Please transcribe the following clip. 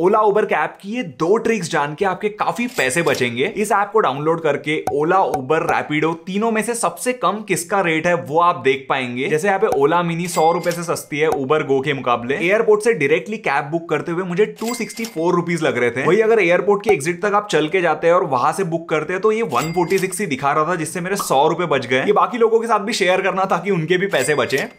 ओला उबर के ऐप की ये दो ट्रिक्स जान के आपके काफी पैसे बचेंगे इस ऐप को डाउनलोड करके ओला उबर रैपिडो तीनों में से सबसे कम किसका रेट है वो आप देख पाएंगे जैसे यहाँ पे ओला मिनी सौ रुपए से सस्ती है उबर गो के मुकाबले एयरपोर्ट से डायरेक्टली कैब बुक करते हुए मुझे टू सिक्सटी फोर लग रहे थे वही अगर एयरपोर्ट की एग्जिट तक आप चल के जाते हैं और वहां से बुक करते हैं तो ये वन फोर्टी सिक्स ही दिखा रहा था जिससे मेरे सौ रुपए बच गए ये बाकी लोगों के साथ भी शेयर करना था उनके भी पैसे बचे